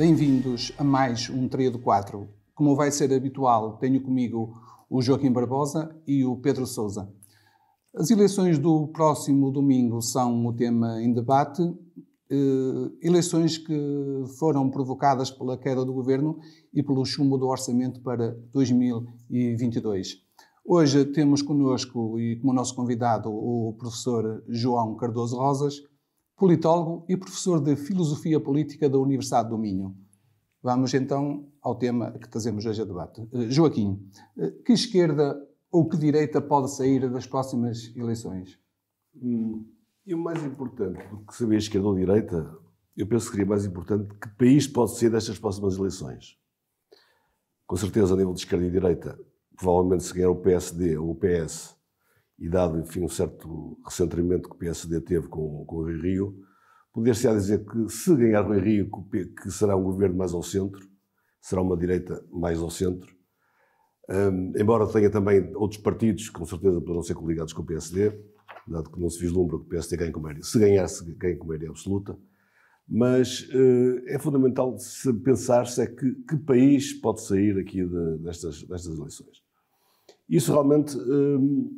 bem-vindos a mais um Trio de Quatro. Como vai ser habitual, tenho comigo o Joaquim Barbosa e o Pedro Souza. As eleições do próximo domingo são o tema em debate, eh, eleições que foram provocadas pela queda do governo e pelo chumbo do orçamento para 2022. Hoje temos conosco e como nosso convidado o professor João Cardoso Rosas, politólogo e professor de Filosofia Política da Universidade do Minho. Vamos então ao tema que trazemos hoje a debate. Eh, Joaquim, eh, que esquerda ou que direita pode sair das próximas eleições? Hum, e o mais importante do que saber esquerda ou direita, eu penso que seria mais importante que país pode ser destas próximas eleições. Com certeza, a nível de esquerda e direita, provavelmente se ganhar o PSD ou o PS, e dado, enfim, um certo recentramento que o PSD teve com, com o Rui Rio, poder-se a dizer que se ganhar Rui Rio, que será um governo mais ao centro, será uma direita mais ao centro, um, embora tenha também outros partidos que com certeza poderão ser coligados com o PSD, dado que não se vislumbra que o PSD ganhe com maioria. Se ganhar, se ganhe com maioria absoluta. Mas uh, é fundamental pensar-se é que, que, país pode sair aqui de, destas, destas eleições. Isso realmente hum,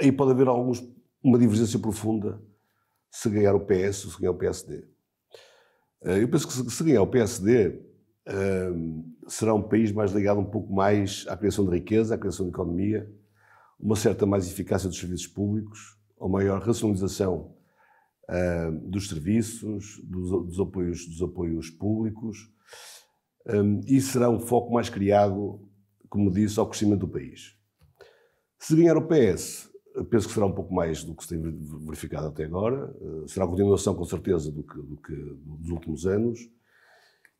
Aí pode haver alguns, uma divergência profunda se ganhar o PS ou se ganhar o PSD. Eh, eu penso que se ganhar o PSD, eh, será um país mais ligado um pouco mais à criação de riqueza, à criação de economia, uma certa mais eficácia dos serviços públicos, a maior racionalização eh, dos serviços, dos, dos, apoios, dos apoios públicos, e será um foco mais criado, como disse, ao crescimento do país. Se ganhar o PS, Penso que será um pouco mais do que se tem verificado até agora. Eh, será a continuação, com certeza, do que, do que, dos últimos anos.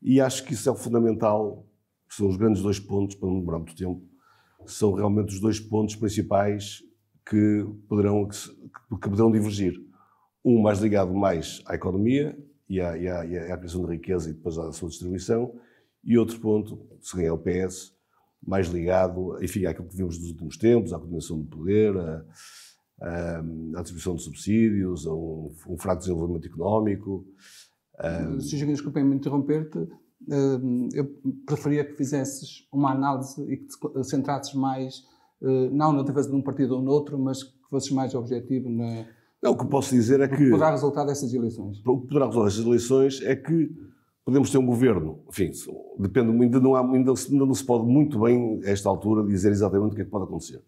E acho que isso é fundamental, são os grandes dois pontos, para não demorar muito tempo, são realmente os dois pontos principais que poderão, que, poderão divergir. Um mais ligado mais à economia e à, e à, e à criação de riqueza e depois à sua distribuição, e outro ponto, se ganhar o PS, mais ligado, enfim, àquilo que vimos nos últimos tempos, à coordenação do poder, à, à, à distribuição de subsídios, a um, um fraco desenvolvimento económico. Um... Sr. desculpem-me interromper-te. Hum, eu preferia que fizesses uma análise e que te centrasses mais, eh, não na defesa de um partido ou noutro, mas que fosses mais objetivo na. Não, o que posso dizer é que. O que poderá resultar dessas eleições? O que poderá resultar dessas eleições é que Podemos ter um governo, enfim, depende, ainda não, há, ainda, ainda não se pode muito bem, a esta altura, dizer exatamente o que é que pode acontecer.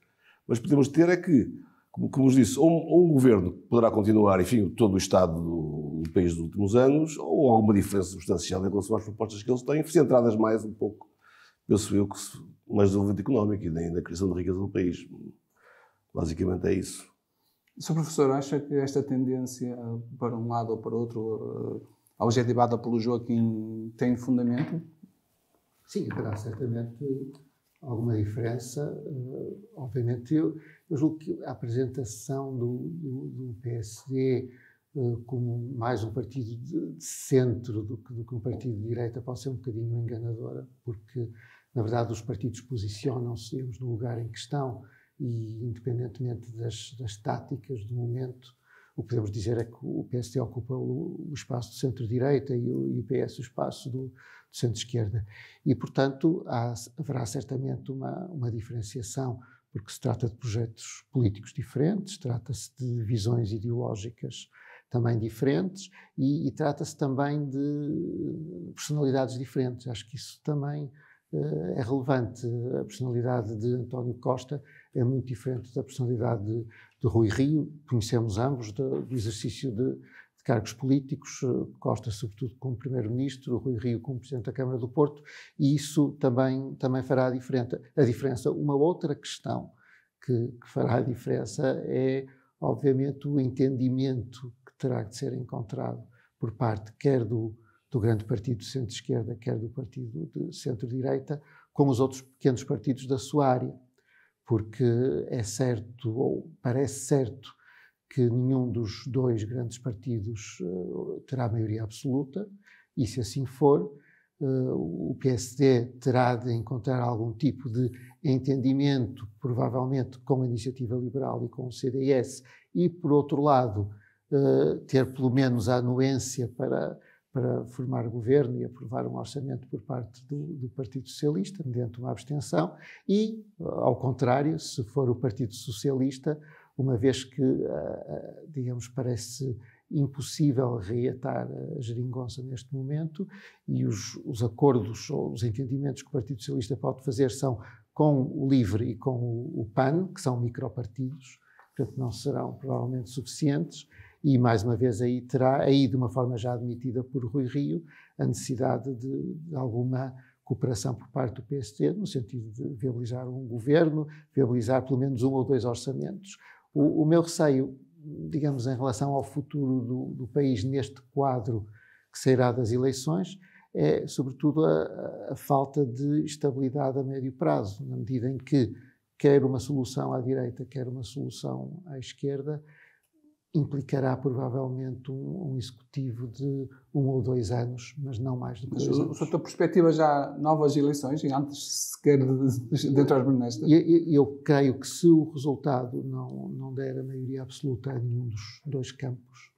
Mas podemos ter é que, como, como disse, ou um, ou um governo que poderá continuar, enfim, todo o estado do, do, país dos últimos anos, ou alguma diferença substancial em relação às propostas que eles têm, centradas mais um pouco, penso eu, que se, mais do desenvolvimento económico e da, da criação de riqueza do país. Basicamente é isso. Sr. Professor, acha que esta tendência eh, para um lado ou para outro eh, a objetivada pelo Joaquim tem fundamento? Sim, haverá certamente alguma diferença. Uh, obviamente, eu, eu, julgo que a apresentação do, do, do PSD uh, eh, como mais um partido de centro do que, do que um partido de direita pode ser um bocadinho enganadora, porque, na verdade, os partidos posicionam-se no lugar em que estão e, independentemente das, das táticas do momento, o que podemos dizer é que o PSD ocupa o, espaço do centro-direita e, e, o PS o espaço do, do centro-esquerda. E, portanto, há, haverá certamente uma, uma diferenciação, porque se trata de projetos políticos diferentes, trata-se de visões ideológicas também diferentes e, e trata-se também de personalidades diferentes. Acho que isso também uh, é relevante. A personalidade de António Costa é muito diferente da personalidade de, de Rui Rio, conhecemos ambos do, do exercício de, de, cargos políticos, eh, Costa sobretudo como Primeiro-Ministro, Rui Rio como Presidente da Câmara do Porto, e isso também, também fará a, diferente, a diferença. Uma outra questão que, que fará a diferença é, obviamente, o entendimento que terá de ser encontrado por parte quer do, do grande partido centro-esquerda, quer do partido de centro-direita, com os outros pequenos partidos da sua área porque é certo, ou parece certo, que nenhum dos dois grandes partidos uh, terá maioria absoluta, e se assim for, uh, o PSD terá de encontrar algum tipo de entendimento, provavelmente com a Iniciativa Liberal e com o CDS, e, por outro lado, uh, ter pelo menos a anuência para para formar governo e aprovar um orçamento por parte do, do, Partido Socialista, mediante uma abstenção, e, ao contrário, se for o Partido Socialista, uma vez que, ah, ah, digamos, parece impossível reatar a geringonça neste momento e os, os acordos ou os entendimentos que o Partido Socialista pode fazer são com o LIVRE e com o, o PAN, que são micropartidos, portanto não serão provavelmente suficientes, e mais uma vez aí terá, aí de uma forma já admitida por Rui Rio, a necessidade de, de alguma cooperação por parte do PST, no sentido de viabilizar um governo, viabilizar pelo menos um ou dois orçamentos. O, o meu receio, digamos, em relação ao futuro do, do, país neste quadro que sairá das eleições, é sobretudo a, a falta de estabilidade a médio prazo, na medida em que quer uma solução à direita, quer uma solução à esquerda, implicará provavelmente um, um, executivo de um ou dois anos, mas não mais do que isso. dois anos. A perspectiva já novas eleições e antes sequer de, de entrar nesta? Eu, eu, eu, creio que se o resultado não, não der a maioria absoluta a nenhum dos dois campos,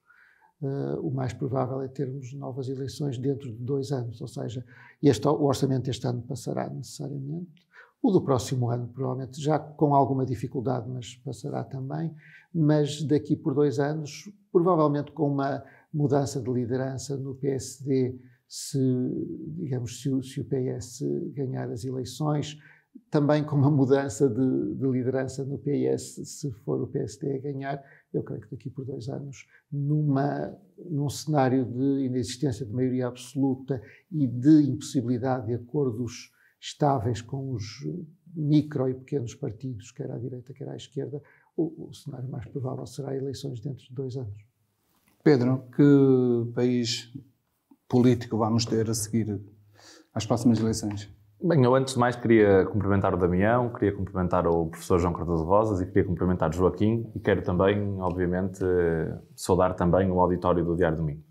uh, o mais provável é termos novas eleições dentro de dois anos, ou seja, este, o orçamento este ano passará necessariamente, o do próximo ano, provavelmente, já com alguma dificuldade, mas passará também. Mas daqui por dois anos, provavelmente com uma mudança de liderança no PSD, se, digamos, se o, se o PS ganhar as eleições, também com uma mudança de, de, liderança no PS, se for o PSD a ganhar, eu creio que daqui por dois anos, numa, num cenário de inexistência de maioria absoluta e de impossibilidade de acordos estáveis com os micro e pequenos partidos, quer à direita, quer à esquerda, o, o cenário mais provável será eleições dentro de dois anos. Pedro, que país político vamos ter a seguir às próximas eleições? Bem, eu antes de mais queria cumprimentar o Damião, queria cumprimentar o professor João Cardoso Rosas e queria cumprimentar Joaquim e quero também, obviamente, saudar também o auditório do Diário Domingo.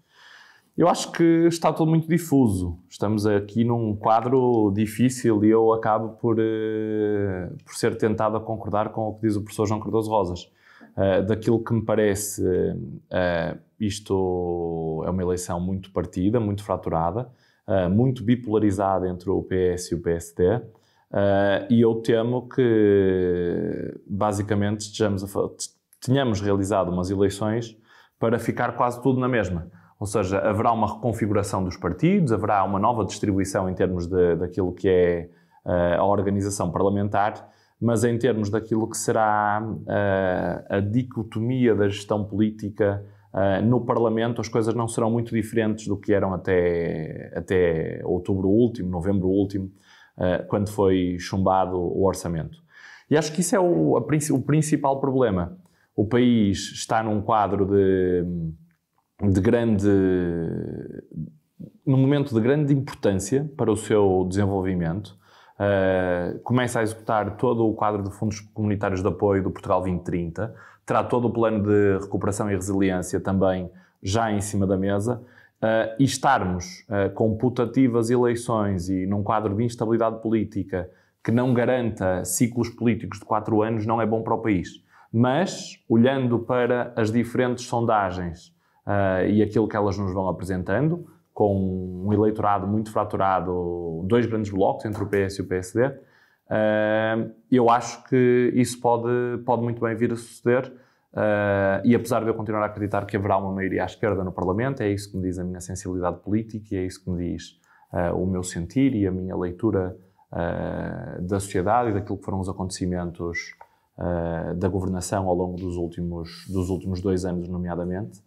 Eu acho que está tudo muito difuso. Estamos aqui num quadro difícil e eu acabo por, uh, por ser tentado a concordar com o que diz o professor João Cardoso Rosas. Uh, daquilo que me parece, uh, isto é uma eleição muito partida, muito fraturada, muito bipolarizada entre o PS e o PSD. e eu temo que, basicamente, a, tenhamos realizado umas eleições para ficar quase tudo na mesma. Ou seja, haverá uma reconfiguração dos partidos, haverá uma nova distribuição em termos de, daquilo que é uh, a organização parlamentar, mas em termos daquilo que será uh, a dicotomia da gestão política uh, no Parlamento, as coisas não serão muito diferentes do que eram até, até outubro último, novembro último, quando foi chumbado o orçamento. E acho que isso é o, a, o principal problema. O país está num quadro de de grande. num momento de grande importância para o seu desenvolvimento. Uh, começa a executar todo o quadro de fundos comunitários de apoio do Portugal 2030, terá todo o plano de recuperação e resiliência também já em cima da mesa, uh, e estarmos uh, com putativas eleições e num quadro de instabilidade política que não garanta ciclos políticos de quatro anos não é bom para o país. Mas, olhando para as diferentes sondagens uh, e aquilo que elas nos vão apresentando, com um eleitorado muito fraturado, dois grandes blocos entre o PS e o PSD, uh, ah, eu acho que isso pode, pode muito bem vir a suceder. Uh, e apesar de eu continuar a acreditar que haverá uma maioria à esquerda no Parlamento, é isso que me diz a minha sensibilidade política e é isso que me diz uh, o meu sentir e a minha leitura uh, da sociedade e daquilo que foram os acontecimentos da governação ao longo dos últimos, dos últimos dois anos, nomeadamente.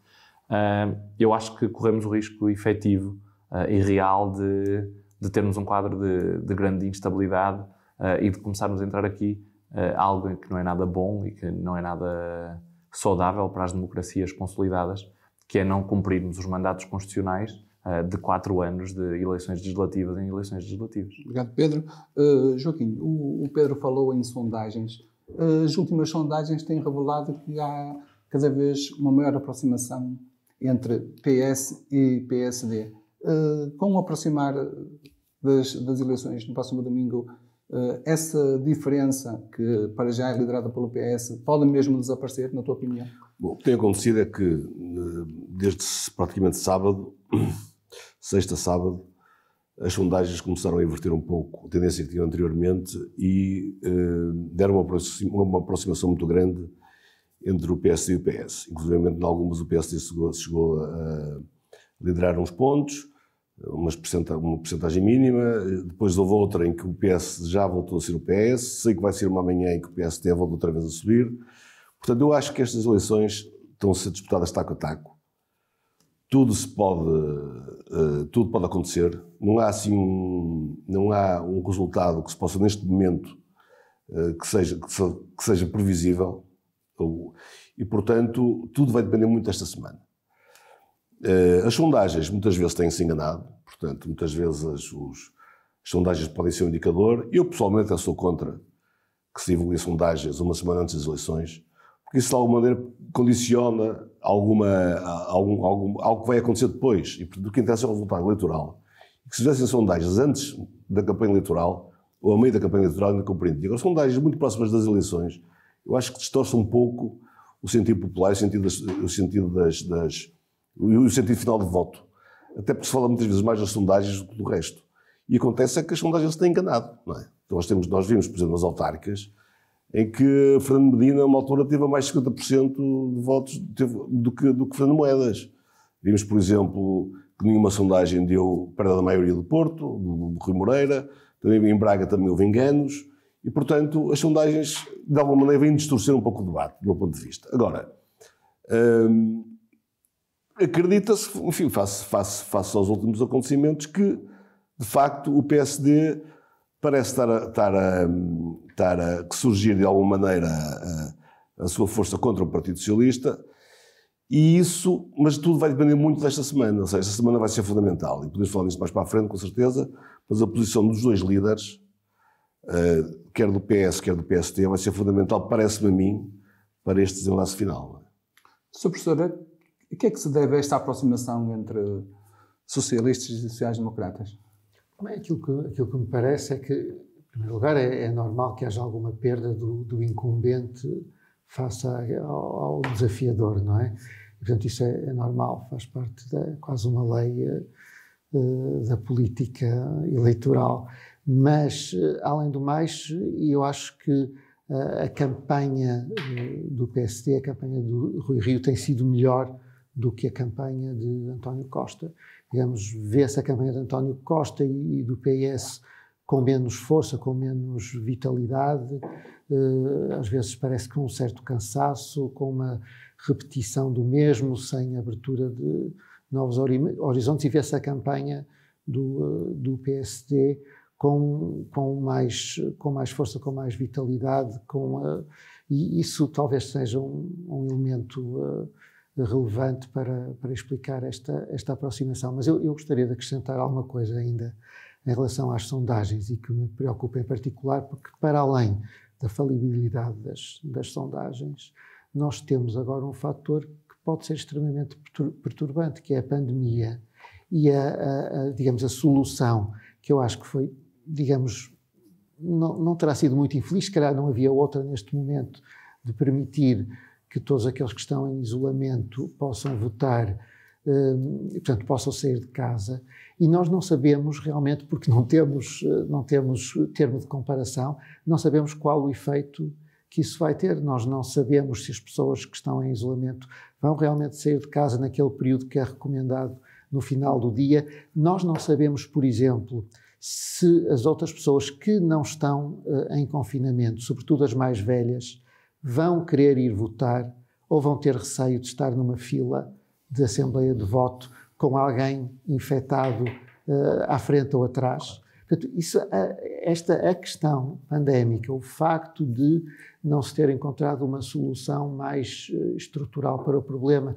Eh, eu acho que corremos o risco efetivo eh, e real de, de termos um quadro de, de grande instabilidade eh, e de começarmos a entrar aqui algo que não é nada bom e que não é nada saudável para as democracias consolidadas, que é não cumprirmos os mandatos constitucionais de quatro anos de eleições legislativas em eleições legislativas. Obrigado, Pedro. Uh, Joaquim, o, o, Pedro falou em sondagens. as últimas sondagens têm revelado que há cada vez uma maior aproximação entre PS e PSD. Uh, eh, com o aproximar das, das, eleições no próximo domingo, uh, essa diferença que para já é liderada pelo PS pode mesmo desaparecer, na tua opinião? Bom, o que tem acontecido é que, eh, desde praticamente sábado, sexta, sábado, as sondagens começaram a inverter um pouco a tendência que tinham anteriormente e deram uma, aproximação muito grande entre o PS e o PS. Inclusive, em algumas, o PSD chegou, chegou a liderar uns pontos, umas percenta, uma percentagem mínima. Depois houve outra em que o PS já voltou a ser o PS. Sei que vai ser uma manhã em que o PSD volta outra vez a subir. Portanto, eu acho que estas eleições estão a ser disputadas taco a taco. Tudo se pode, eh, tudo pode acontecer. Não há assim um, não há um resultado que se possa neste momento eh, que seja, que seja previsível e, portanto, tudo vai depender muito desta semana. Eh, as sondagens muitas vezes têm-se enganado, portanto, muitas vezes as, os, as sondagens podem ser um indicador. Eu, pessoalmente, sou contra que se divulguem sondagens uma semana antes das eleições, porque isso, de alguma maneira, condiciona alguma, algum, algum, algo que vai acontecer depois. E, portanto, o que interessa é o resultado eleitoral. E que se fizessem sondagens antes da campanha eleitoral, ou a meio da campanha eleitoral, ainda compreendi. Agora, sondagens muito próximas das eleições, eu acho que distorce um pouco o sentido popular, o sentido, das, o sentido das, das o sentido final de voto. Até porque se fala muitas vezes mais das sondagens do que do resto. E acontece é que as sondagens se têm enganado, não é? Então nós, temos, nós vimos, por exemplo, nas autárquicas, em que Fernando Medina, uma altura, teve mais de 50% de votos teve, do, que, do que Fernando Moedas. Vimos, por exemplo, que nenhuma sondagem deu perda da maioria do Porto, do, do Rui Moreira. Também em Braga também houve enganos. E, portanto, as sondagens, de alguma maneira, vêm distorcer um pouco o debate, do meu ponto de vista. Agora, hum, acredita-se, enfim, face, face, face aos últimos acontecimentos, que, de facto, o PSD parece estar a, estar a, estar a surgir, de alguma maneira, a, a sua força contra o Partido Socialista. E isso, mas tudo vai depender muito desta semana. Ou seja, esta semana vai ser fundamental. E podemos falar nisso mais para a frente, com certeza. Mas a posição dos dois líderes, ah, quer do PS, quer do PST, vai ser fundamental, parece-me a mim, para este desenlace final. Sr. Professor, o que é que se deve a esta aproximação entre socialistas e sociais-democratas? Bem, aquilo que, aquilo que me parece é que, em primeiro lugar, é, é normal que haja alguma perda do, do incumbente face a, ao, ao, desafiador, não é? Portanto, isso é, é normal, faz parte da quase uma lei uh, da política eleitoral. Mas, eh, além do mais, eu acho que eh, a campanha eh, do PSD, a campanha do Rui Rio, tem sido melhor do que a campanha de António Costa. Digamos, vê-se a campanha de António Costa e, do PS com menos força, com menos vitalidade, às vezes parece com um certo cansaço, com uma repetição do mesmo, sem abertura de novos horizontes, e vê-se a campanha do, do PSD com, com, mais, com mais força, com mais vitalidade, com eh, e isso talvez seja um, um elemento uh, relevante para, para explicar esta, esta aproximação. Mas eu, eu gostaria de acrescentar alguma coisa ainda em relação às sondagens e que me preocupa em particular, porque para além da falibilidade das, das sondagens, nós temos agora um fator que pode ser extremamente perturbante, que é a pandemia e a, a, a digamos a solução que eu acho que foi digamos, não, não, terá sido muito infeliz, se calhar não havia outra neste momento de permitir que todos aqueles que estão em isolamento possam votar, eh, portanto, possam sair de casa. E nós não sabemos realmente, porque não temos, eh, não temos termo de comparação, não sabemos qual o efeito que isso vai ter. Nós não sabemos se as pessoas que estão em isolamento vão realmente sair de casa naquele período que é recomendado no final do dia. Nós não sabemos, por exemplo, se as outras pessoas que não estão uh, em confinamento, sobretudo as mais velhas, vão querer ir votar ou vão ter receio de estar numa fila de assembleia de voto com alguém infectado uh, à frente ou atrás. Portanto, isso, eh, esta a questão pandémica, o facto de não se ter encontrado uma solução mais estrutural para o problema,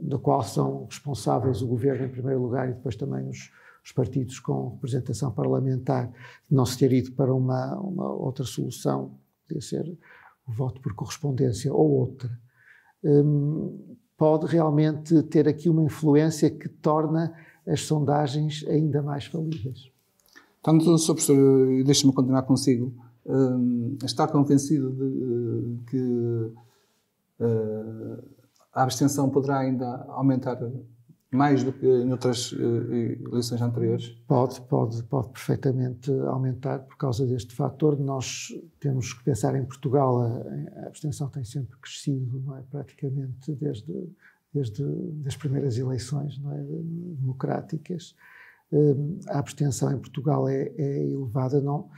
do qual são responsáveis o governo em primeiro lugar e depois também os, os partidos com representação parlamentar, não se ter ido para uma, uma outra solução, podia ser o voto por correspondência ou outra, um, pode realmente ter aqui uma influência que torna as sondagens ainda mais falidas. Então, Sr. Professor, deixe-me continuar consigo. Um, está convencido de, de eh, que uh, a abstenção poderá ainda aumentar mais do que em outras eh, eleições anteriores? Pode, pode, pode perfeitamente aumentar por causa deste fator. Nós temos que pensar em Portugal, a, abstenção tem sempre crescido, não é? praticamente desde, desde as primeiras eleições não é? democráticas. Eh, a abstenção em Portugal é, é elevada, não,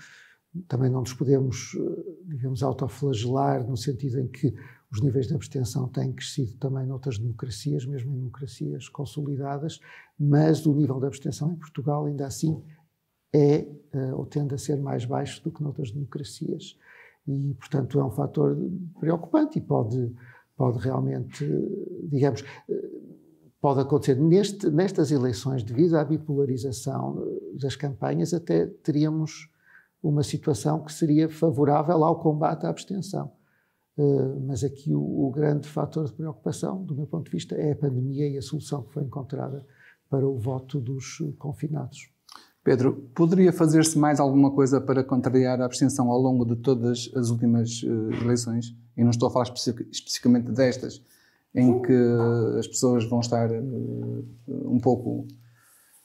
também não nos podemos, eh, digamos, autoflagelar no sentido em que os níveis de abstenção têm crescido também noutras democracias, mesmo em democracias consolidadas, mas o nível de abstenção em Portugal ainda assim é eh, ou tende a ser mais baixo do que noutras democracias. E, portanto, é um fator preocupante e pode, pode realmente, digamos, eh, pode acontecer. Neste, nestas eleições, devido à bipolarização eh, das campanhas, até teríamos uma situação que seria favorável ao combate à abstenção. Eh, mas aqui o, o grande fator de preocupação, do meu ponto de vista, é a pandemia e a solução que foi encontrada para o voto dos eh, confinados. Pedro, poderia fazer-se mais alguma coisa para contrariar a abstenção ao longo de todas as últimas uh, eleições? E não estou a falar especificamente destas, em que as pessoas vão estar uh, um pouco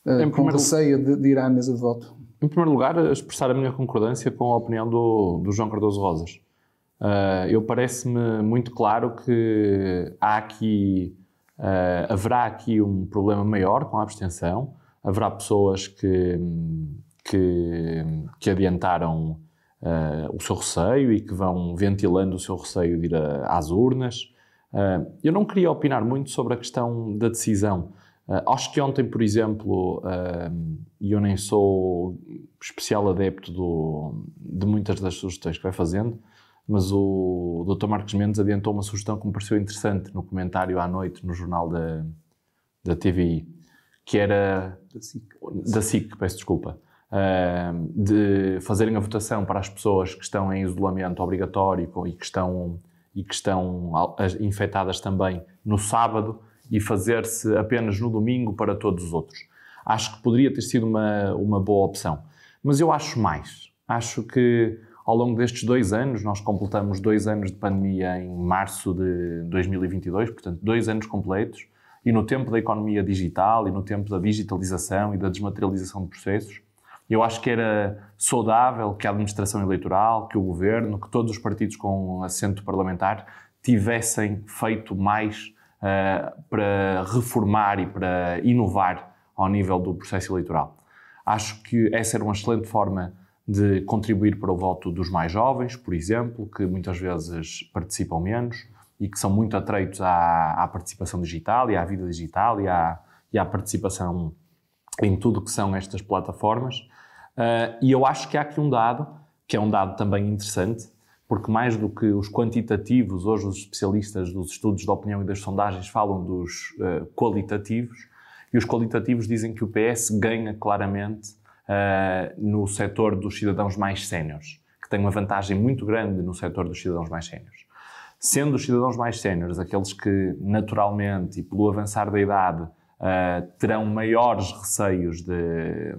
uh, com receio de, de, ir à mesa de voto. Em primeiro lugar, expressar a minha concordância com a opinião do, do João Cardoso Rosas. Uh, eu parece-me muito claro que há aqui, uh, haverá aqui um problema maior com a abstenção, haverá pessoas que, que, que adiantaram uh, o seu receio e que vão ventilando o seu receio de ir a, às urnas. eu não queria opinar muito sobre a questão da decisão. acho que ontem, por exemplo, e eu nem sou especial adepto do, de muitas das sugestões que vai fazendo, mas o Dr. Marcos Mendes adiantou uma sugestão que me pareceu interessante no comentário à noite no jornal da, da TVI, que era. Da SIC. Da SIC, peço desculpa. Uh, de fazerem a votação para as pessoas que estão em isolamento obrigatório e que estão, e que estão infectadas também no sábado e fazer-se apenas no domingo para todos os outros. Acho que poderia ter sido uma, uma boa opção. Mas eu acho mais. Acho que ao longo destes dois anos, nós completamos dois anos de pandemia em março de 2022, portanto, dois anos completos. E no tempo da economia digital e no tempo da digitalização e da desmaterialização de processos, eu acho que era saudável que a administração eleitoral, que o governo, que todos os partidos com assento parlamentar tivessem feito mais uh, para reformar e para inovar ao nível do processo eleitoral. Acho que essa era uma excelente forma de contribuir para o voto dos mais jovens, por exemplo, que muitas vezes participam menos e que são muito atreitos à, à participação digital e à vida digital e à, e à participação em tudo que são estas plataformas. Uh, e eu acho que há aqui um dado, que é um dado também interessante, porque mais do que os quantitativos, hoje os especialistas dos estudos de opinião e das sondagens falam dos uh, qualitativos, e os qualitativos dizem que o PS ganha claramente eh, no setor dos cidadãos mais séniores, que tem uma vantagem muito grande no setor dos cidadãos mais séniores. Sendo os cidadãos mais séniores aqueles que, naturalmente e pelo avançar da idade, eh, terão maiores receios de,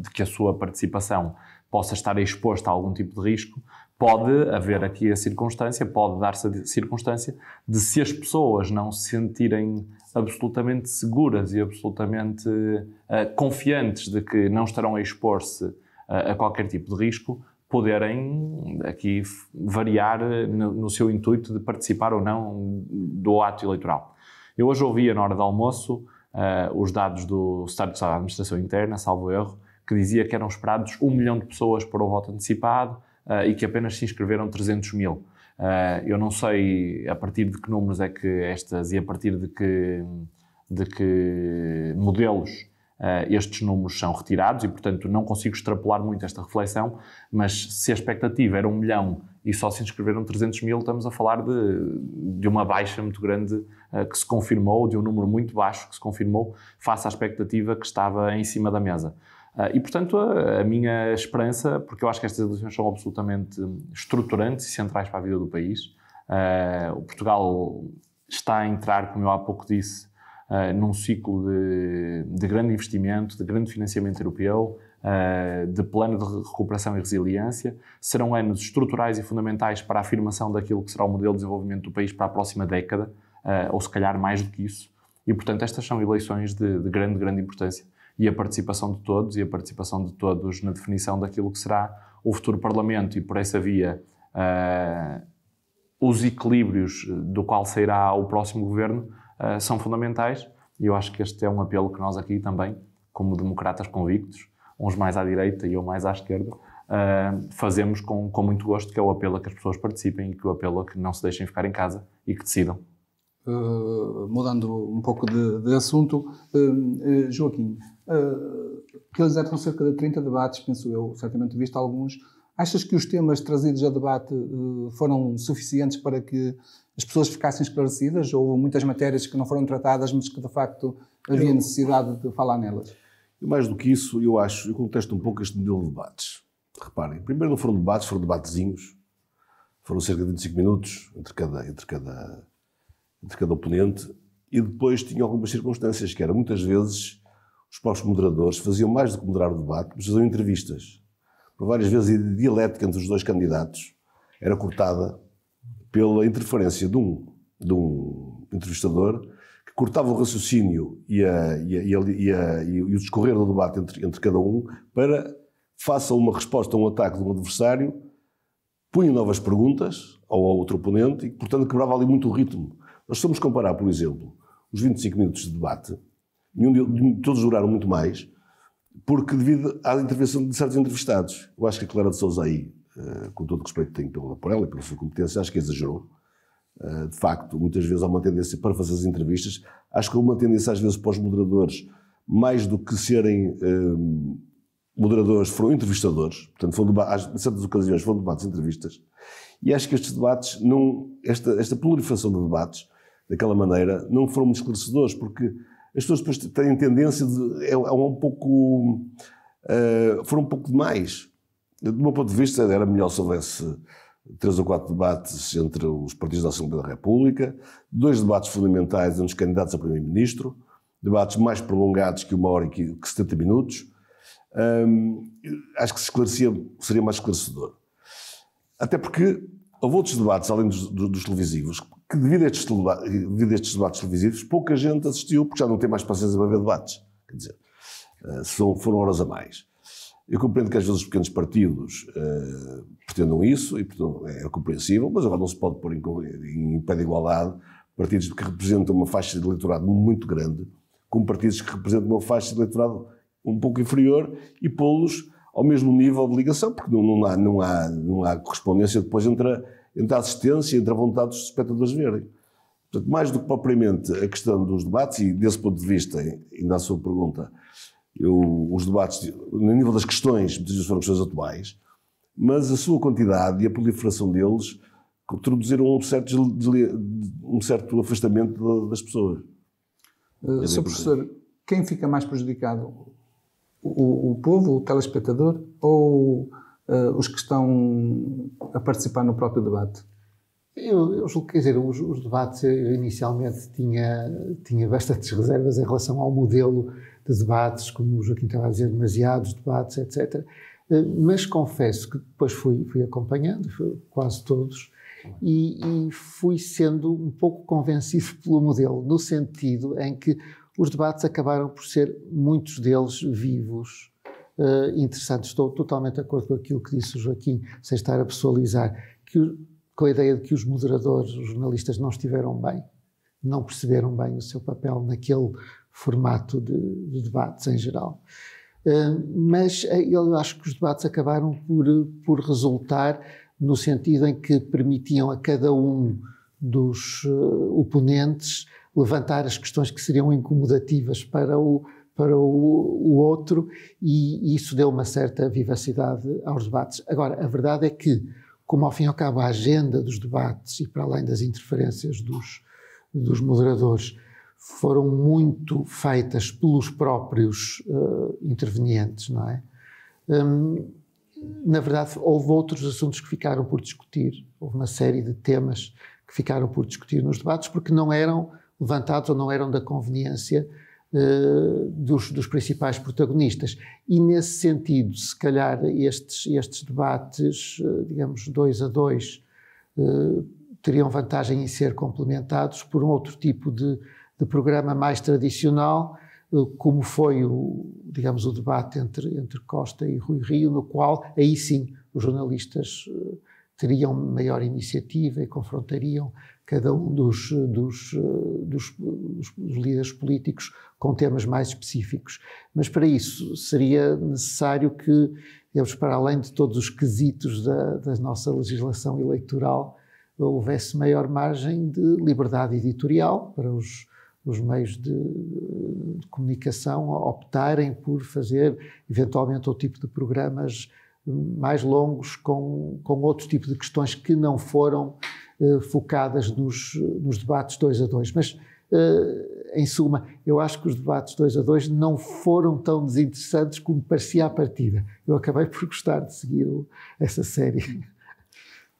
de que a sua participação possa estar exposta a algum tipo de risco, pode haver aqui a circunstância, pode dar-se a circunstância de se as pessoas não se sentirem absolutamente seguras e absolutamente uh, confiantes de que não estarão a expor-se uh, a qualquer tipo de risco, poderem aqui variar eh, no, no seu intuito de participar ou não do ato eleitoral. Eu hoje ouvia, na hora do almoço, uh, os dados do Estado de Estado da Administração Interna, salvo erro, que dizia que eram esperados um milhão de pessoas para o voto antecipado, uh, e que apenas se inscreveram 300 mil. Uh, eu não sei a partir de que números é que estas e a partir de que, de que modelos uh, estes números são retirados e, portanto, não consigo extrapolar muito esta reflexão, mas se a expectativa era um milhão e só se inscreveram 300 mil, estamos a falar de, de uma baixa muito grande uh, que se confirmou, de um número muito baixo que se confirmou, face à expectativa que estava em cima da mesa. Ah, e, portanto, a, a, minha esperança, porque eu acho que estas eleições são absolutamente estruturantes e centrais para a vida do país, ah, o Portugal está a entrar, como eu há pouco disse, ah, num ciclo de, de grande investimento, de grande financiamento europeu, de plano de recuperação e resiliência. Serão anos estruturais e fundamentais para a afirmação daquilo que será o modelo de desenvolvimento do país para a próxima década, ou se calhar mais do que isso. E, portanto, estas são eleições de, de grande, grande importância e a participação de todos e a participação de todos na definição daquilo que será o futuro Parlamento e por essa via uh, os equilíbrios do qual sairá o próximo governo uh, são fundamentais e eu acho que este é um apelo que nós aqui também, como democratas convictos, uns mais à direita e eu mais à esquerda, uh, fazemos com, com muito gosto, que é o apelo a que as pessoas participem e que o apelo a que não se deixem ficar em casa e que decidam. Eh, mudando um pouco de, de assunto, uh, Joaquim, que eles eram cerca de 30 debates, penso eu, certamente visto alguns. Achas que os temas trazidos a debate foram suficientes para que as pessoas ficassem esclarecidas? Ou muitas matérias que não foram tratadas, mas que de facto havia necessidade de falar nelas? E mais do que isso, eu acho, eu contesto um pouco este modelo de debates. Reparem, primeiro não foram debates, foram debatezinhos. Foram cerca de 25 minutos entre cada, entre cada de cada oponente, e depois tinha algumas circunstâncias, que era muitas vezes os próprios moderadores faziam mais do que moderar o debate, mas faziam entrevistas. Por várias vezes a dialética entre os dois candidatos era cortada pela interferência de um, de um entrevistador que cortava o raciocínio e, a, e, a, e, a, e o discorrer do debate entre, entre cada um para, faça uma resposta a um ataque de um adversário, punha novas perguntas ao outro oponente e, portanto, quebrava ali muito o ritmo. Nós estamos comparar, por exemplo, os 25 minutos de debate, nenhum de, todos duraram muito mais, porque devido à intervenção de certos entrevistados. Eu acho que a Clara de Sousa aí, eh, com todo o respeito que tenho por ela e pela sua competência, acho que exagerou. Eh, de facto, muitas vezes há uma tendência para fazer as entrevistas. Acho que há uma tendência, às vezes, para os moderadores, mais do que serem eh, moderadores, foram entrevistadores. Portanto, foram debates, em certas ocasiões foram debates entrevistas. E acho que estes debates, não, esta, esta proliferação de debates, daquela maneira não foram muito esclarecedores, porque as pessoas depois têm tendência de. É, é um pouco. Uh, foram um pouco demais. Do meu ponto de vista, era melhor se houvesse três ou quatro debates entre os partidos da Assembleia da República, dois debates fundamentais entre os candidatos a Primeiro-Ministro, debates mais prolongados que uma hora e que 70 minutos. Um, acho que se esclarecia, seria mais esclarecedor. Até porque Houve outros debates, além dos, dos televisivos, que devido a, estes, devido a, estes, debates televisivos, pouca gente assistiu, porque já não tem mais paciência para ver debates. Quer dizer, eh, são, foram horas a mais. Eu compreendo que às vezes os pequenos partidos eh, pretendam isso, e portanto, é, é compreensível, mas agora não se pode pôr em, em pé de igualdade partidos que representam uma faixa de eleitorado muito grande com partidos que representam uma faixa de eleitorado um pouco inferior e pô-los ao mesmo nível de ligação, porque não, não, há, não, há, não há correspondência depois entre a, entre a assistência e entre a vontade dos espectadores verem. Portanto, mais do que propriamente a questão dos debates, e desse ponto de vista, ainda à sua pergunta, eu, os debates, no nível das questões, muitas vezes foram questões atuais, mas a sua quantidade e a proliferação deles introduziram um certo, um certo afastamento das pessoas. Uh, Sr. Professor, quem fica mais prejudicado? o, o povo, o telespectador ou uh, os que estão a participar no próprio debate? Eu, eu julgo, quer dizer, os, os debates, eu inicialmente tinha, tinha bastantes reservas em relação ao modelo de debates, como o Joaquim estava a dizer, demasiados debates, etc. Eh, mas confesso que depois fui, fui acompanhando quase todos e, e fui sendo um pouco convencido pelo modelo, no sentido em que os debates acabaram por ser, muitos deles, vivos, uh, interessantes. Estou totalmente de acordo com aquilo que disse o Joaquim, sem estar a pessoalizar, que, com a ideia de que os moderadores, os jornalistas, não estiveram bem, não perceberam bem o seu papel naquele formato de, de debates em geral. Uh, mas eh, eu acho que os debates acabaram por, por resultar no sentido em que permitiam a cada um dos uh, oponentes levantar as questões que seriam incomodativas para o, para o, o outro, e, isso deu uma certa vivacidade aos debates. Agora, a verdade é que, como ao fim e ao cabo a agenda dos debates e para além das interferências dos, dos moderadores foram muito feitas pelos próprios uh, intervenientes, não é? Um, na verdade, houve outros assuntos que ficaram por discutir, houve uma série de temas que ficaram por discutir nos debates porque não eram levantados ou não eram da conveniência uh, dos, dos, principais protagonistas. E nesse sentido, se calhar estes, estes debates, eh, digamos, dois a dois, uh, teriam vantagem em ser complementados por um outro tipo de, de programa mais tradicional, como foi o, digamos, o debate entre, entre Costa e Rui Rio, no qual aí sim os jornalistas teriam maior iniciativa e confrontariam cada um dos, dos, dos, dos, líderes políticos com temas mais específicos. Mas para isso seria necessário que, eles para além de todos os quesitos da, da nossa legislação eleitoral, houvesse maior margem de liberdade editorial para os, os meios de, de comunicação optarem por fazer eventualmente outro tipo de programas mais longos com, com outro tipo de questões que não foram eh, focadas nos, nos debates 2 a 2. Mas, eh, em suma, eu acho que os debates 2 a 2 não foram tão desinteressantes como parecia à partida. Eu acabei por gostar de seguir essa série.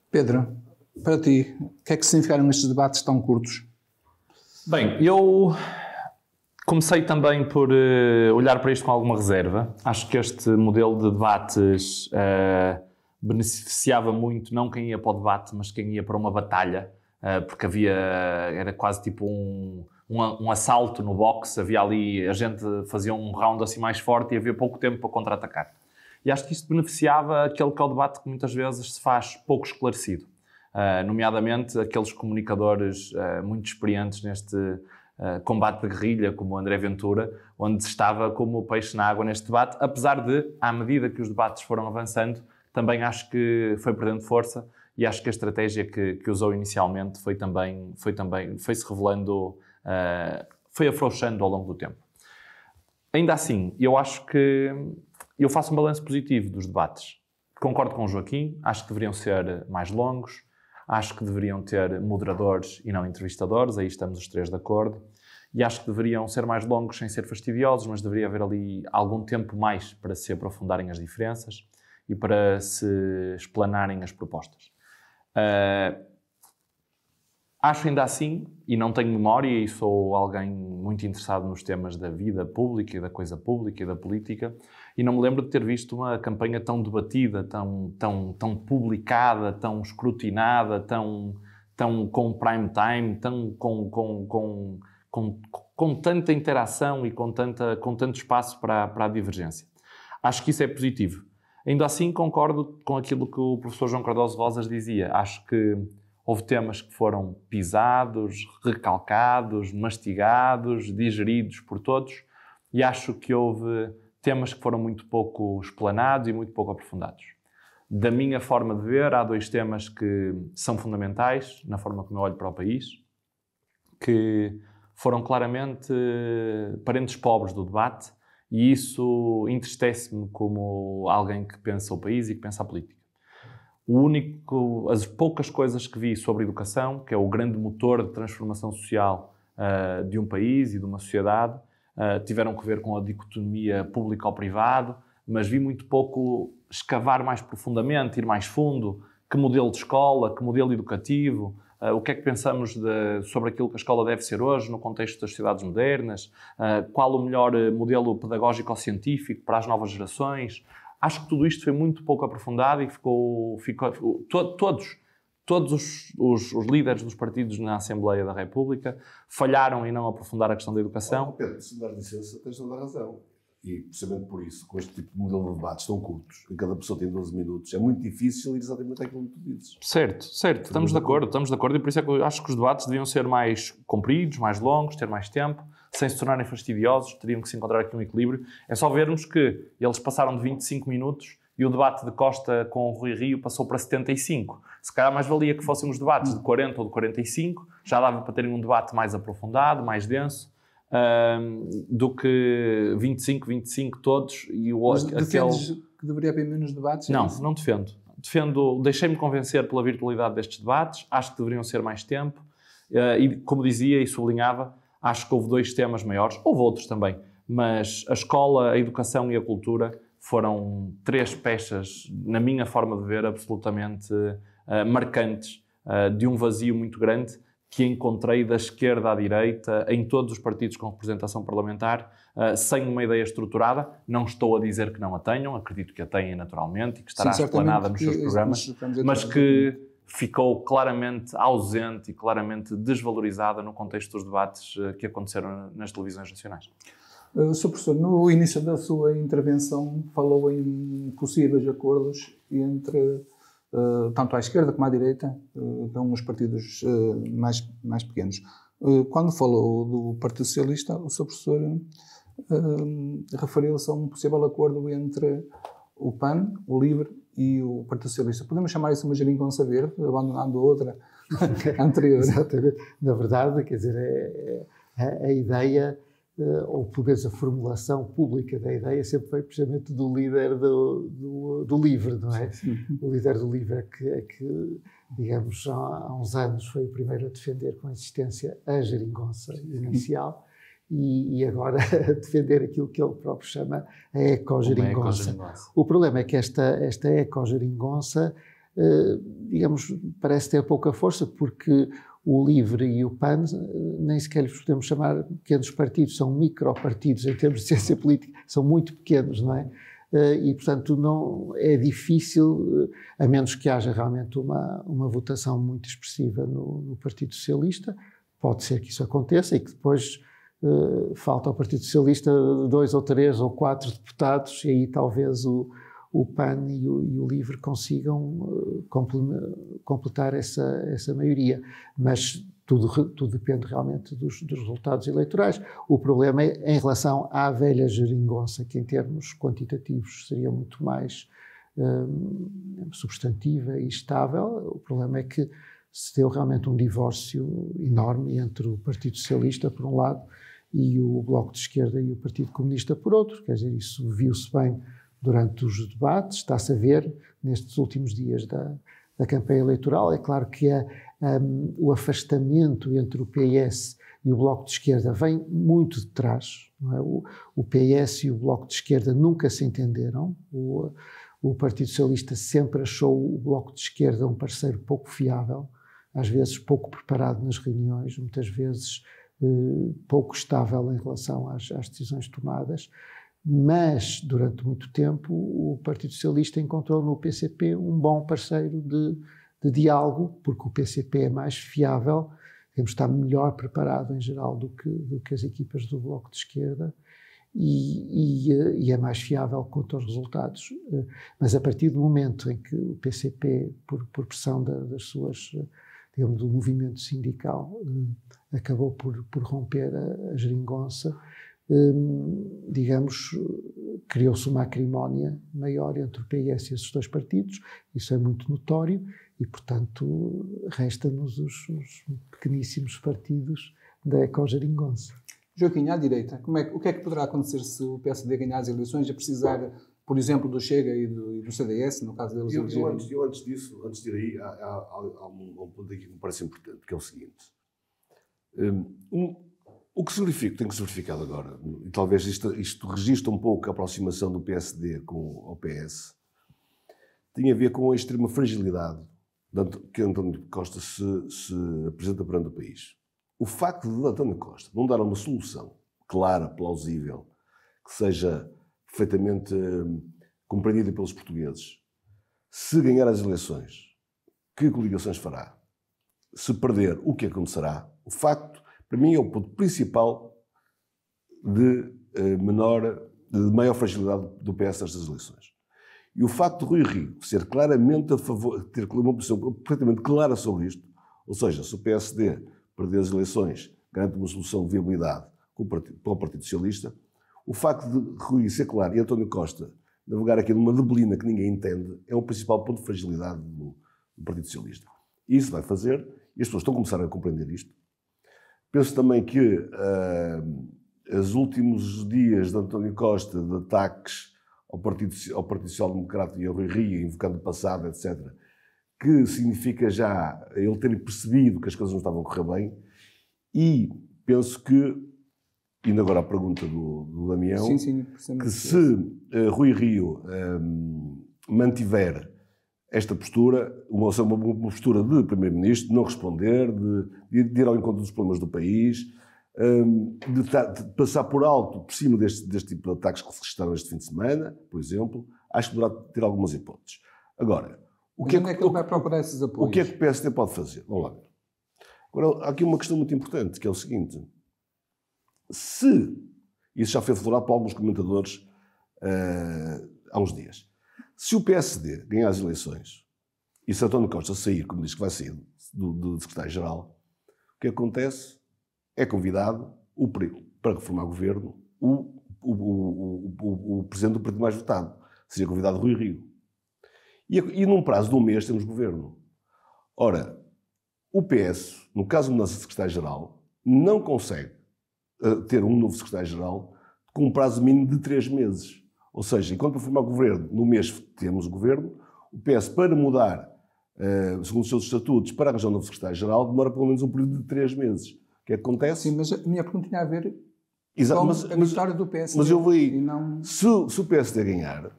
Pedro, para ti, o que é que significaram estes debates tão curtos? Bem, eu Comecei também por uh, olhar para isto com alguma reserva. Acho que este modelo de debates uh, beneficiava muito não quem ia para o debate, mas quem ia para uma batalha, uh, porque havia era quase tipo um, um, um, assalto no boxe. Havia ali a gente fazia um round assim mais forte e havia pouco tempo para contra-atacar. E acho que isso beneficiava aquele que é o debate que muitas vezes se faz pouco esclarecido, nomeadamente aqueles comunicadores muito experientes neste eh, combate de guerrilha, como o André Ventura, onde estava como o peixe na água neste debate, apesar de, à medida que os debates foram avançando, também acho que foi perdendo força e acho que a estratégia que, que usou inicialmente foi também, foi também, foi se revelando, uh, foi afrouxando ao longo do tempo. Ainda assim, eu acho que eu faço um balanço positivo dos debates. Concordo com o Joaquim, acho que deveriam ser mais longos, Acho que deveriam ter moderadores e não entrevistadores, aí estamos os três de acordo. E acho que deveriam ser mais longos sem ser fastidiosos, mas deveria haver ali algum tempo mais para se aprofundarem as diferenças e para se explanarem as propostas. Uh, acho ainda assim, e não tenho memória, e sou alguém muito interessado nos temas da vida pública e da coisa pública e da política, e não me lembro de ter visto uma campanha tão debatida, tão, tão, tão publicada, tão escrutinada, tão, tão com prime time, tão com, com, com, com, com tanta interação e com, tanta, com tanto espaço para, para a divergência. Acho que isso é positivo. Ainda assim, concordo com aquilo que o professor João Cardoso Vozas dizia. Acho que houve temas que foram pisados, recalcados, mastigados, digeridos por todos, e acho que houve temas que foram muito pouco explanados e muito pouco aprofundados. Da minha forma de ver, há dois temas que são fundamentais na forma como eu olho para o país, que foram claramente eh, parentes pobres do debate e isso entristece-me como alguém que pensa o país e que pensa a política. O único, as poucas coisas que vi sobre educação, que é o grande motor de transformação social uh, de um país e de uma sociedade, ah, tiveram que ver com a dicotomia público ou privado, mas vi muito pouco escavar mais profundamente, ir mais fundo, que modelo de escola, que modelo educativo, uh, o que é que pensamos de, sobre aquilo que a escola deve ser hoje no contexto das cidades modernas, uh, qual o melhor eh, modelo pedagógico ou científico para as novas gerações. Acho que tudo isto foi muito pouco aprofundado e ficou, ficou to, todos Todos os, os, os, líderes dos partidos na Assembleia da República falharam em não aprofundar a questão da educação. Oh, Pedro, se me dás licença, tens toda a razão. E precisamente por isso, com este tipo de modelo de debates tão curtos, que cada pessoa tem 12 minutos, é muito difícil ir exatamente àquilo que tu dizes. Certo, certo, estamos de acordo, estamos de acordo, e por isso é que eu acho que os debates deviam ser mais compridos, mais longos, ter mais tempo, sem se tornarem fastidiosos, teriam que se encontrar aqui um equilíbrio. É só vermos que eles passaram de 25 minutos e o debate de Costa com o Rui Rio passou para 75. Se calhar mais valia que fossem os debates de 40 ou de 45, já dava para terem um debate mais aprofundado, mais denso, do que 25, 25 todos e o outro. defendes aquele... que deveria haver menos debates? Não, é não defendo. Defendo, deixei-me convencer pela virtualidade destes debates, acho que deveriam ser mais tempo, uh, e como dizia e sublinhava, acho que houve dois temas maiores, houve outros também, mas a escola, a educação e a cultura foram três peças, na minha forma de ver, absolutamente uh, marcantes, uh, de um vazio muito grande que encontrei da esquerda à direita, em todos os partidos com representação parlamentar, uh, sem uma ideia estruturada. Não estou a dizer que não a tenham, acredito que a têm naturalmente e que estará explanada nos seus programas, mas que ficou claramente ausente e claramente desvalorizada no contexto dos debates que aconteceram nas televisões nacionais. Uh, Sr. Professor, no início da sua intervenção falou em possíveis acordos entre uh, tanto à esquerda como à direita, uh, com os partidos uh, mais, mais pequenos. Quando falou do Partido Socialista, o Sr. Professor referiu-se a um possível acordo entre o PAN, o LIVRE e o Partido Socialista. Podemos chamar isso de uma geringonça verde, abandonando a outra anterior? Exatamente. Na verdade, quer dizer, é, é, é a ideia eh, ou por vezes a formulação pública da ideia sempre foi precisamente do líder do, do, do não é? Sim. O líder do livro é que, é que, digamos, há uns anos foi o primeiro a defender com insistência a geringonça inicial e, e, agora a defender aquilo que ele próprio chama a ecogeringonça. Eco o problema é que esta, esta ecogeringonça, eh, digamos, parece ter pouca força porque o LIVRE e o PAN eh, nem sequer lhes podemos chamar pequenos partidos, são micro partidos em termos de ciência política, são muito pequenos, não é? Eh, e, portanto, não é difícil, eh, a menos que haja realmente uma, uma votação muito expressiva no, no Partido Socialista, pode ser que isso aconteça e que depois uh, falta ao Partido Socialista dois ou três ou quatro deputados e aí talvez o, o PAN e o, e o LIVRE consigam uh, completar essa, essa maioria. Mas tudo, tudo depende realmente dos, dos, resultados eleitorais. O problema é em relação à velha geringonça, que em termos quantitativos seria muito mais um, eh, substantiva e estável, o problema é que se deu realmente um divórcio enorme entre o Partido Socialista, por um lado, e o Bloco de Esquerda e o Partido Comunista, por outro. Quer dizer, isso viu-se bem durante os debates, está-se a ver nestes últimos dias da, da campanha eleitoral. É claro que a, um, o afastamento entre o PS e o Bloco de Esquerda vem muito de trás. É? O, o, PS e o Bloco de Esquerda nunca se entenderam. O, o Partido Socialista sempre achou o Bloco de Esquerda um parceiro pouco fiável, às vezes pouco preparado nas reuniões, muitas vezes eh, pouco estável em relação às, às decisões tomadas mas durante muito tempo o Partido Socialista encontrou no PCP um bom parceiro de, de diálogo, porque o PCP é mais fiável, temos está melhor preparado em geral do que, do que as equipas do Bloco de Esquerda e, e, eh, e, é mais fiável quanto aos resultados. Eh, mas a partir do momento em que o PCP, por, por pressão da, das suas, eh, digamos, do movimento sindical, acabou por, por romper a, a geringonça, Hum, digamos, criou-se uma acrimónia maior entre o PS e esses dois partidos, isso é muito notório, e, portanto, resta-nos os, os, pequeníssimos partidos da Ecojaringonça. Joaquim, à direita, é, o que é que poderá acontecer se o PSD ganhar as eleições e precisar, por exemplo, do Chega e do, e do CDS, no caso deles? Eu, eu, antes, eu antes disso, antes de ir aí, há, há, há, um, há um ponto aqui que me parece importante, que é o seguinte. Hum, um, o que significa? tem que ser verificar agora, e talvez isto, isto registre um pouco a aproximação do PSD com o PS, tem a ver com a extrema fragilidade que António Costa se, se apresenta perante o país. O facto de António Costa não dar uma solução clara, plausível, que seja perfeitamente hum, compreendida pelos portugueses, se ganhar as eleições, que coligações fará? Se perder, o que é acontecerá? O facto para mim é o ponto principal de eh, menor, de maior fragilidade do PS nestas eleições. E o facto de Rui Rio ser claramente a favor, ter uma posição completamente clara sobre isto, ou seja, se o PSD perder as eleições, garante uma solução de viabilidade para o Partido Socialista, o facto de Rui ser claro e António Costa navegar aqui numa neblina que ninguém entende é o principal ponto de fragilidade do, do Partido Socialista. E isso vai fazer, e as pessoas estão a começar a compreender isto, Penso também que uh, os últimos dias de António Costa, de ataques ao Partido, ao Partido Social Democrata e ao Rui Rio, invocando o passado, etc., que significa já ele ter percebido que as coisas não estavam a correr bem. E penso que, indo agora à pergunta do, do Damião, sim, sim, que se uh, Rui Rio um, eh, mantiver esta postura, uma, uma postura de Primeiro-Ministro, de não responder, de, de, ir ao encontro dos problemas do país, hum, de, de passar por alto, por cima deste, deste tipo de ataques que se registraram este fim de semana, por exemplo, acho que poderá ter algumas hipóteses. Agora, o que, é que, é que, ele vai procurar esses apoios? O que é que o PSD pode fazer? Vamos lá ver. Agora, há aqui uma questão muito importante, que é o seguinte. Se, isso já foi aflorado por alguns comentadores uh, há uns dias, se o PSD ganhar as eleições e se António Costa sair, como diz que vai sair, do, do secretário-geral, o que acontece? É convidado o, para reformar o governo o, o, o, presidente do partido mais votado. Seria convidado Rui Rio. E, e num prazo de um mês temos governo. Ora, o PS, no caso de mudança de secretário-geral, não consegue uh, ter um novo secretário-geral com um prazo mínimo de três meses. Ou seja, enquanto formar o governo, no mês temos o governo, o PS, para mudar, eh, segundo os seus estatutos, para a região do secretário-geral, demora pelo menos um período de três meses. O que é que acontece? Sim, mas a minha pergunta tinha a ver Exato, com mas, a vitória do PS. Mas eu vou aí. Não... Se, se o PSD ganhar,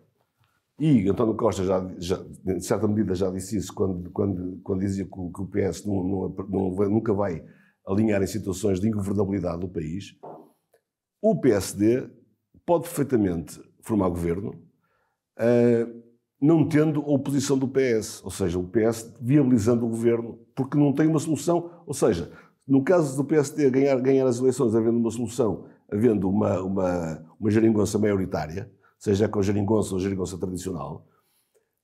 e António Costa, já, já, de certa medida, já disse isso quando, quando, quando dizia que o, que o PS não, não, não, nunca vai alinhar em situações de ingovernabilidade do país. O PSD pode perfeitamente formar governo, eh, não tendo a oposição do PS, ou seja, o PS viabilizando o governo, porque não tem uma solução. Ou seja, no caso do PSD ganhar, ganhar as eleições havendo uma solução, havendo uma, uma, uma geringonça maioritária, seja com a geringonça ou a geringonça tradicional,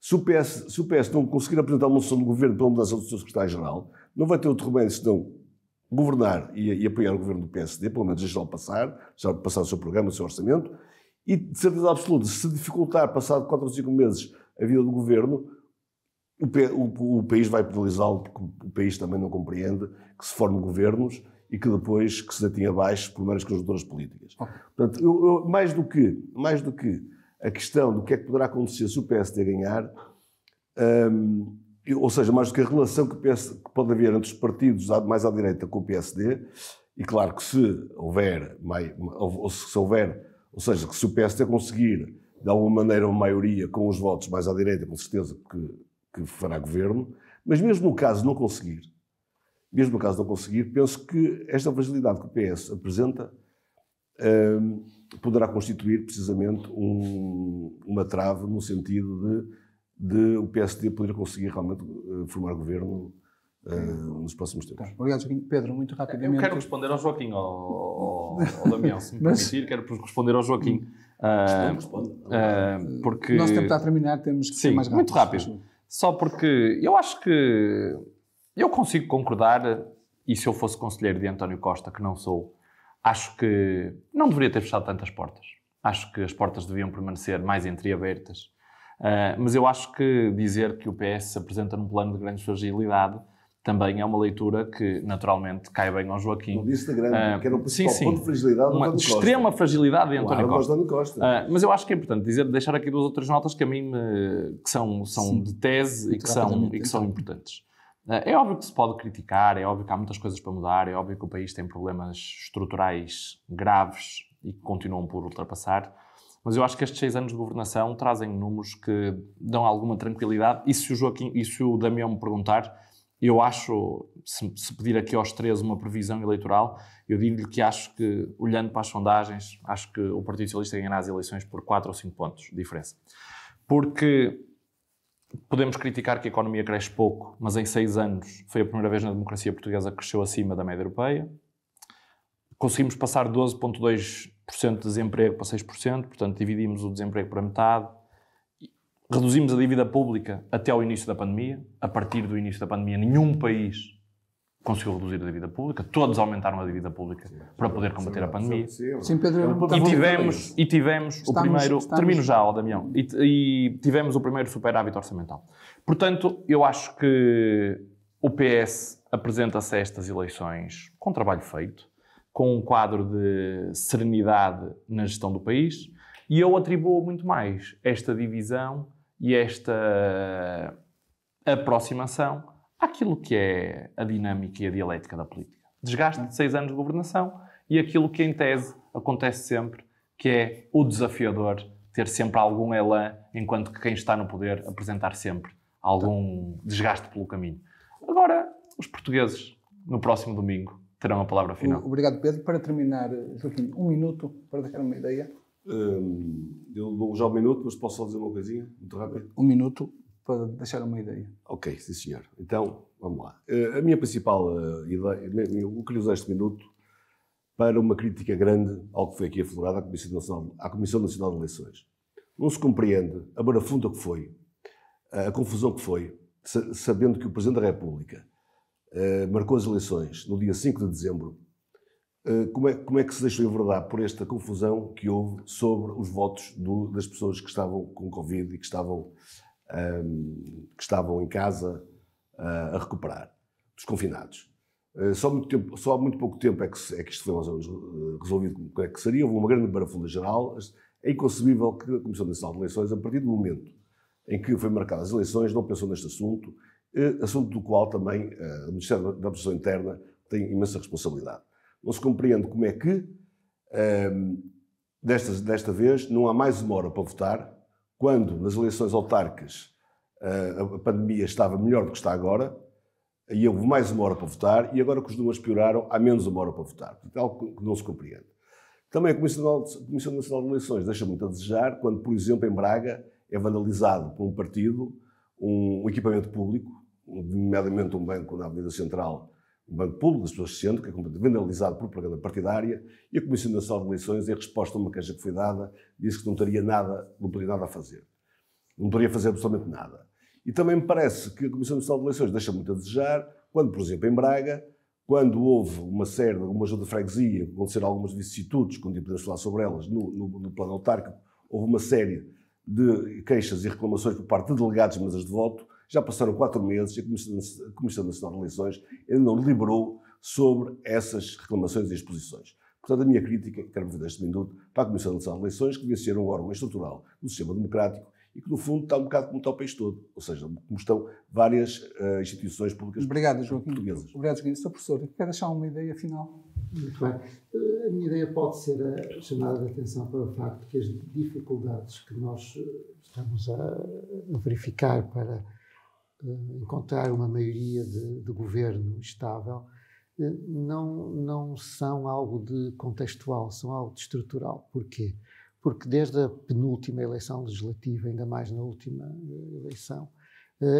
se o, PS, se o PS não conseguir apresentar uma solução do governo pela mudança do seu secretário-geral, não vai ter outro remédio senão governar e, e, apoiar o governo do PSD, pelo menos deixá-lo passar, deixar passar o seu programa, o seu orçamento, e, de certeza absoluta, se dificultar, passado 4 ou 5 meses, a vida do governo, o, o, o país vai penalizá-lo, porque o país também não compreende que se formem governos e que depois que se detinha abaixo com as conjunturas políticas. Okay. Portanto, eu, eu, mais, do que, mais do que a questão do que é que poderá acontecer se o PSD ganhar, hum, ou seja, mais do que a relação que, PS, que pode haver entre os partidos mais à direita com o PSD, e claro que se houver, mais, ou se houver ou seja, que se o PSD conseguir, de alguma maneira, uma maioria com os votos mais à direita, com certeza que, que fará governo, mas mesmo no caso não conseguir, mesmo no caso não conseguir, penso que esta fragilidade que o PS apresenta hum, poderá constituir precisamente um, uma trave no sentido de, de o PSD poder conseguir realmente eh, formar governo Uh, nos próximos tempos. Tá. Obrigado, Joaquim. Pedro, muito rapidamente. Eu quero responder ao Joaquim, ao, ao, ao Damião, se me permitir, quero responder ao Joaquim. Uh, responde, uh, porque... Nosso tempo está a terminar, temos que Sim, ser mais rápido. muito rápido. Só porque eu acho que eu consigo concordar, e se eu fosse conselheiro de António Costa, que não sou, acho que não deveria ter fechado tantas portas. Acho que as portas deviam permanecer mais entreabertas. Uh, mas eu acho que dizer que o PS se apresenta num plano de grande fragilidade também é uma leitura que, naturalmente, cai bem ao Joaquim. No Instagram, uh, ah, que era um sim, sim. ponto de fragilidade Uma extrema fragilidade de António claro, Costa. Costa. Uh, mas eu acho que é importante dizer, deixar aqui duas outras notas que a mim me, eh, que são, são de tese e que, são, e que são então. importantes. Uh, é óbvio que se pode criticar, é óbvio que há muitas coisas para mudar, é óbvio que o país tem problemas estruturais graves e que continuam por ultrapassar, mas eu acho que estes seis anos de governação trazem números que dão alguma tranquilidade e se o Joaquim, e se o Damião me perguntar, eu acho, se, se pedir aqui aos três uma previsão eleitoral, eu digo-lhe que acho que, olhando para as sondagens, acho que o Partido Socialista ganhará as eleições por 4 ou 5 pontos de diferença. Porque podemos criticar que a economia cresce pouco, mas em seis anos foi a primeira vez na democracia portuguesa que cresceu acima da média europeia. Conseguimos passar 12,2% de desemprego para 6%, portanto dividimos o desemprego para metade Reduzimos a dívida pública até ao início da pandemia. A partir do início da pandemia, nenhum país conseguiu reduzir a dívida pública. Todos aumentaram a dívida pública sim, para poder combater sim, a pandemia. Sim, é Pedro. É e tivemos, e tivemos estamos, o primeiro... Estamos. Termino já, Damião. E, e tivemos o primeiro superávit orçamental. Portanto, eu acho que o PS apresenta-se a estas eleições com trabalho feito, com um quadro de serenidade na gestão do país, e eu atribuo muito mais esta divisão e esta aproximação àquilo que é a dinâmica e a dialética da política. Desgaste de seis anos de governação e aquilo que, em tese, acontece sempre, que é o desafiador ter sempre algum elan, enquanto que quem está no poder apresentar sempre algum desgaste pelo caminho. Agora, os portugueses, no próximo domingo, terão a palavra final. Obrigado, Pedro. Para terminar, Joaquim, um minuto para deixar uma ideia. Hum, eu dou já um minuto, mas posso só dizer uma coisinha, muito rápido? Um minuto para deixar uma ideia. Ok, sim senhor. Então, vamos lá. Eh, a minha principal eh, ideia, o que lhe usar este minuto para uma crítica grande ao que foi aqui aflorado à Comissão Nacional, à Comissão Nacional de Eleições. Não se compreende a barafunda que foi, eh, a confusão que foi, sabendo que o Presidente da República marcou as eleições no dia 5 de dezembro eh, como é, como é, que se deixou enverdar por esta confusão que houve sobre os votos do, das pessoas que estavam com Covid e que estavam, um, ehm, que estavam em casa uh, a recuperar, dos confinados? Uh, só, muito tempo, só há muito pouco tempo é que, é que isto foi resolvido como é que seria. Houve uma grande barafunda geral. É inconcebível que a Comissão Nacional de Eleições, a partir do momento em que foi marcadas as eleições, não pensou neste assunto, assunto do qual também o Ministério da Administração Interna tem imensa responsabilidade. Não se compreende como é que, um, ehm, desta, desta vez, não há mais uma hora para votar, quando nas eleições autárquicas eh, a pandemia estava melhor do que está agora, e houve mais uma hora para votar, e agora que os números pioraram, há menos uma hora para votar. É algo que não se compreende. Também a Comissão Nacional de Eleições deixa muito a desejar quando, por exemplo, em Braga é vandalizado por um partido um equipamento público, nomeadamente um banco na Avenida Central o Banco Público das pessoas que é completamente vandalizado por propaganda partidária e a Comissão Nacional de Eleições, em resposta a uma queixa que foi dada, disse que não teria nada, não teria nada a fazer. Não teria fazer absolutamente nada. E também me parece que a Comissão Nacional de Eleições deixa muito a desejar quando, por exemplo, em Braga, quando houve uma série, uma ajuda outras freguesia, aconteceram algumas vicissitudes, quando podemos falar sobre elas, no, no, no plano autárquico, houve uma série de queixas e reclamações por parte de delegados, mas as de voto, já passaram quatro meses e a Comissão Nacional de Eleições ainda não deliberou sobre essas reclamações e exposições. Portanto, a minha crítica, que quero ver deste minuto, para a Comissão Nacional de Eleições, que devia ser um órgão estrutural do sistema democrático e que, no fundo, está um bocado como está o país todo, ou seja, como estão várias uh, instituições públicas Obrigado, Joaquim. portuguesas. Obrigado, Joaquim. Sr. Professor, quer deixar uma ideia final? Muito bem. Eh, a minha ideia pode ser eh, a chamada de atenção para o facto que as dificuldades que nós estamos a verificar para eh, encontrar uma maioria de, de governo estável, eh, não, não são algo de contextual, são algo de estrutural. Porquê? Porque desde a penúltima eleição legislativa, ainda mais na última eh, eleição,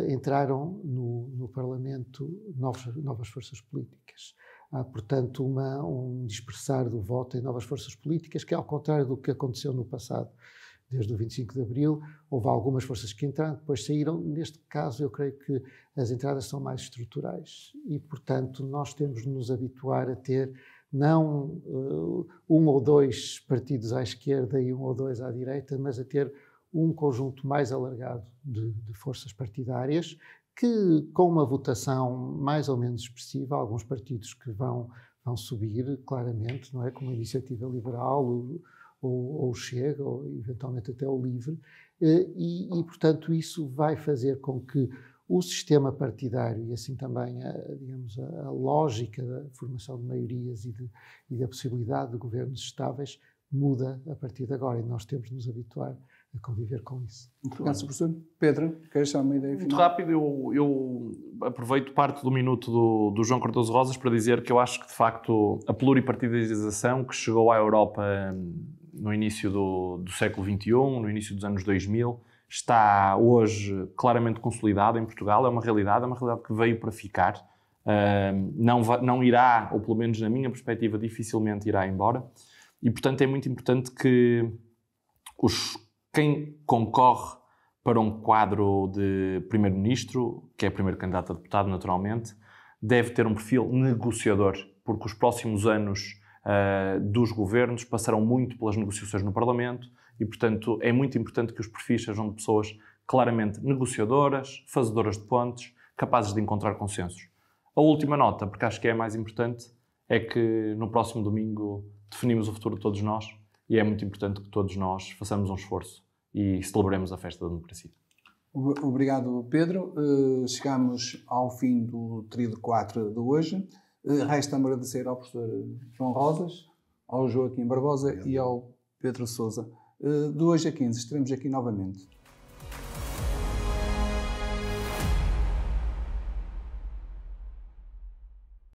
entraram no, no Parlamento novas, novas forças políticas. Há, portanto, uma, um dispersar do voto em novas forças políticas, que é ao contrário do que aconteceu no passado, desde o 25 de abril. Houve algumas forças que entraram, depois saíram. Neste caso, eu creio que as entradas são mais estruturais e, portanto, nós temos de nos habituar a ter não uh, um ou dois partidos à esquerda e um ou dois à direita, mas a ter um conjunto mais alargado de, de forças partidárias que, com uma votação mais ou menos expressiva, alguns partidos que vão, vão subir claramente, não é? Como a Iniciativa Liberal, o, ou, ou Chega, ou eventualmente até o LIVRE, eh, e, e, portanto, isso vai fazer com que o sistema partidário e assim também a, digamos, a, lógica da formação de maiorias e, de, e da possibilidade de governos estáveis muda a partir de agora e nós temos de nos habituar a conviver com isso. Muito Sr. professor. Pedro, queres dar uma ideia? Final? Muito rápido, eu, eu, aproveito parte do minuto do, do, João Cardoso Rosas para dizer que eu acho que, de facto, a pluripartidização que chegou à Europa hum, no início do, do século XXI, no início dos anos 2000, está hoje claramente consolidada em Portugal, é uma realidade, é uma realidade que veio para ficar. Uh, não, não irá, ou pelo menos na minha perspectiva, dificilmente irá embora. E, portanto, é muito importante que os, quem concorre para um quadro de primeiro-ministro, que é primeiro candidato a deputado, naturalmente, deve ter um perfil negociador, porque os próximos anos uh, dos governos passarão muito pelas negociações no Parlamento e, portanto, é muito importante que os perfis sejam de pessoas claramente negociadoras, fazedoras de pontes, capazes de encontrar consensos. A última nota, porque acho que é a mais importante, é que no próximo domingo definimos o futuro de todos nós e é muito importante que todos nós façamos um esforço e celebremos a festa da democracia. Obrigado, Pedro. Eh, chegamos ao fim do Trilho 4 de hoje. Eh, resta-me agradecer ao professor eh, João Rosas, ao Joaquim Barbosa e ao Pedro Souza. Eh, de hoje a 15 estaremos aqui novamente.